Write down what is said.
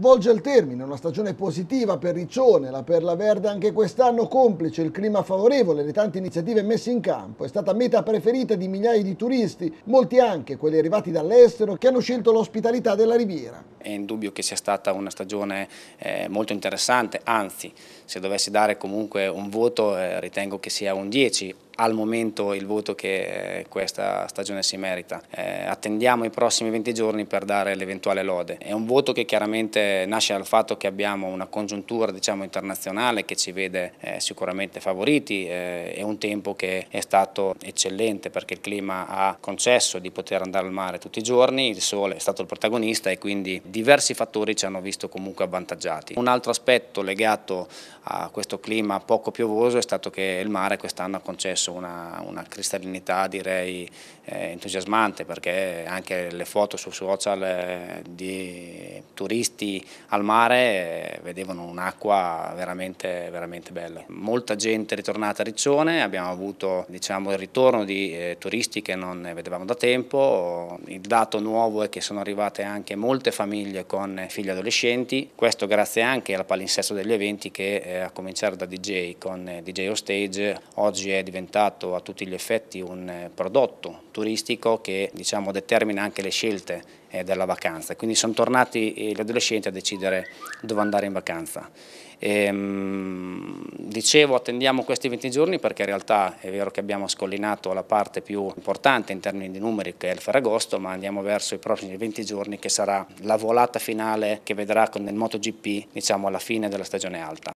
volge al termine una stagione positiva per Riccione, la Perla Verde anche quest'anno complice, il clima favorevole, le tante iniziative messe in campo, è stata meta preferita di migliaia di turisti, molti anche quelli arrivati dall'estero che hanno scelto l'ospitalità della Riviera. È indubbio che sia stata una stagione eh, molto interessante, anzi se dovessi dare comunque un voto eh, ritengo che sia un 10 al momento il voto che eh, questa stagione si merita. Eh, attendiamo i prossimi 20 giorni per dare l'eventuale lode. È un voto che chiaramente nasce dal fatto che abbiamo una congiuntura diciamo, internazionale che ci vede eh, sicuramente favoriti eh, è un tempo che è stato eccellente perché il clima ha concesso di poter andare al mare tutti i giorni, il sole è stato il protagonista e quindi diversi fattori ci hanno visto comunque avvantaggiati. Un altro aspetto legato a questo clima poco piovoso è stato che il mare quest'anno ha concesso una, una cristallinità direi eh, entusiasmante perché anche le foto su social eh, di turisti al mare eh, vedevano un'acqua veramente, veramente bella. Molta gente è ritornata a Riccione, abbiamo avuto diciamo, il ritorno di eh, turisti che non ne vedevamo da tempo, il dato nuovo è che sono arrivate anche molte famiglie con figli adolescenti, questo grazie anche al palinsesto degli eventi che eh, eh, a cominciare da DJ con eh, DJ on oggi è diventato a tutti gli effetti un eh, prodotto turistico che diciamo, determina anche le scelte della vacanza. Quindi sono tornati gli adolescenti a decidere dove andare in vacanza. E, ehm, dicevo attendiamo questi 20 giorni perché in realtà è vero che abbiamo scollinato la parte più importante in termini di numeri che è il Ferragosto, ma andiamo verso i prossimi 20 giorni che sarà la volata finale che vedrà con il MotoGP diciamo alla fine della stagione alta.